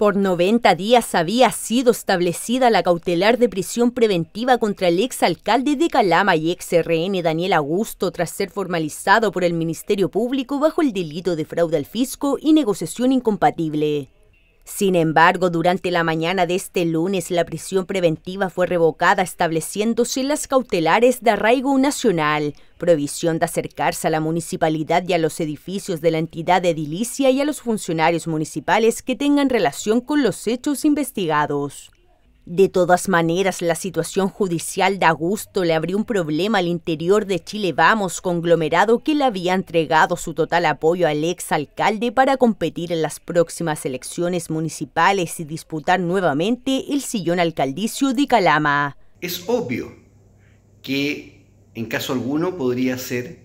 Por 90 días había sido establecida la cautelar de prisión preventiva contra el exalcalde de Calama y ex-RN Daniel Augusto tras ser formalizado por el Ministerio Público bajo el delito de fraude al fisco y negociación incompatible. Sin embargo, durante la mañana de este lunes, la prisión preventiva fue revocada, estableciéndose las cautelares de arraigo nacional, prohibición de acercarse a la municipalidad y a los edificios de la entidad edilicia y a los funcionarios municipales que tengan relación con los hechos investigados. De todas maneras, la situación judicial de Augusto le abrió un problema al interior de Chile Vamos, conglomerado que le había entregado su total apoyo al ex alcalde para competir en las próximas elecciones municipales y disputar nuevamente el sillón alcaldicio de Calama. Es obvio que en caso alguno podría ser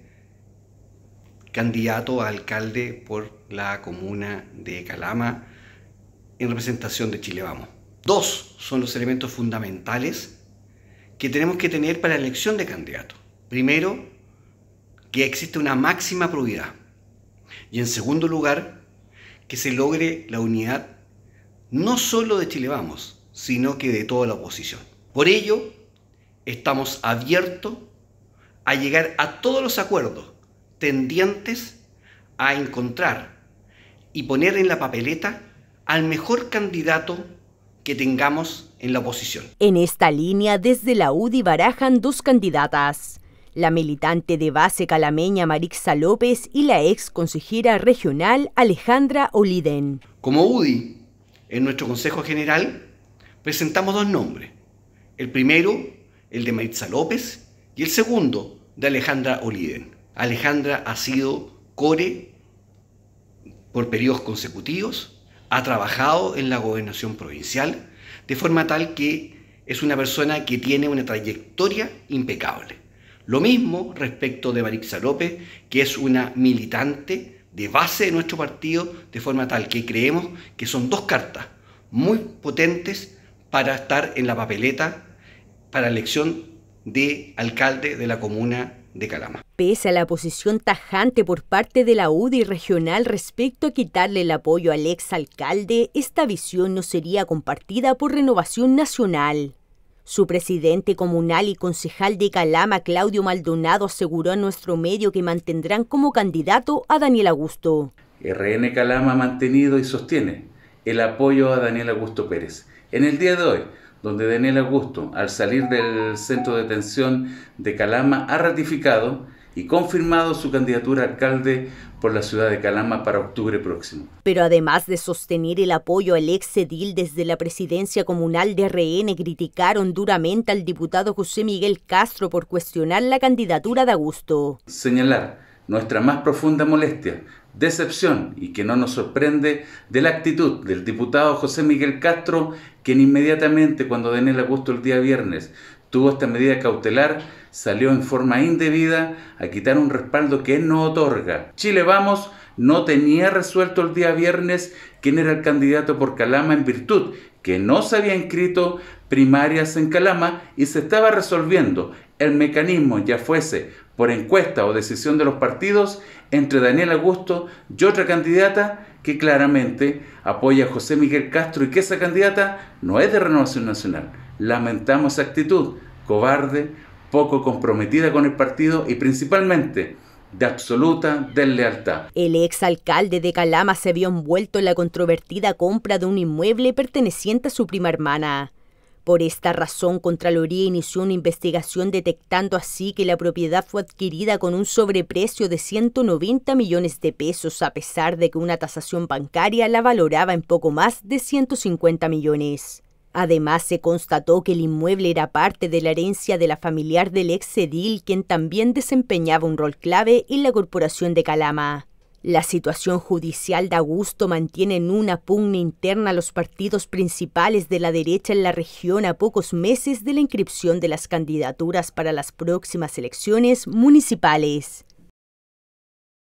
candidato a alcalde por la comuna de Calama en representación de Chile Vamos. Dos son los elementos fundamentales que tenemos que tener para la elección de candidato. Primero, que existe una máxima probidad. Y en segundo lugar, que se logre la unidad no solo de Chile Vamos, sino que de toda la oposición. Por ello, estamos abiertos a llegar a todos los acuerdos tendientes a encontrar y poner en la papeleta al mejor candidato que tengamos en la oposición. En esta línea, desde la UDI barajan dos candidatas. La militante de base calameña Marixa López y la ex consejera regional Alejandra Oliden. Como UDI, en nuestro Consejo General presentamos dos nombres. El primero, el de Maritza López, y el segundo, de Alejandra Oliden. Alejandra ha sido core por periodos consecutivos ha trabajado en la gobernación provincial, de forma tal que es una persona que tiene una trayectoria impecable. Lo mismo respecto de Marixa López, que es una militante de base de nuestro partido, de forma tal que creemos que son dos cartas muy potentes para estar en la papeleta para elección de alcalde de la comuna de Calama. Pese a la posición tajante por parte de la UDI regional respecto a quitarle el apoyo al ex alcalde, esta visión no sería compartida por Renovación Nacional. Su presidente comunal y concejal de Calama, Claudio Maldonado, aseguró a nuestro medio que mantendrán como candidato a Daniel Augusto. RN Calama ha mantenido y sostiene el apoyo a Daniel Augusto Pérez. En el día de hoy, donde Daniel Augusto, al salir del centro de detención de Calama, ha ratificado y confirmado su candidatura a alcalde por la ciudad de Calama para octubre próximo. Pero además de sostener el apoyo al ex desde la presidencia comunal de RN, criticaron duramente al diputado José Miguel Castro por cuestionar la candidatura de Augusto. Señalar nuestra más profunda molestia decepción y que no nos sorprende de la actitud del diputado José Miguel Castro, quien inmediatamente cuando el agosto el día viernes tuvo esta medida cautelar, salió en forma indebida a quitar un respaldo que él no otorga. Chile Vamos no tenía resuelto el día viernes quién era el candidato por Calama en virtud que no se había inscrito primarias en Calama y se estaba resolviendo el mecanismo, ya fuese por encuesta o decisión de los partidos entre Daniel Augusto y otra candidata que claramente apoya a José Miguel Castro y que esa candidata no es de Renovación Nacional. Lamentamos esa actitud cobarde, poco comprometida con el partido y principalmente de absoluta deslealtad. El exalcalde de Calama se vio envuelto en la controvertida compra de un inmueble perteneciente a su prima hermana. Por esta razón, Contraloría inició una investigación detectando así que la propiedad fue adquirida con un sobreprecio de 190 millones de pesos, a pesar de que una tasación bancaria la valoraba en poco más de 150 millones. Además, se constató que el inmueble era parte de la herencia de la familiar del ex edil, quien también desempeñaba un rol clave en la corporación de Calama. La situación judicial de Augusto mantiene en una pugna interna los partidos principales de la derecha en la región a pocos meses de la inscripción de las candidaturas para las próximas elecciones municipales.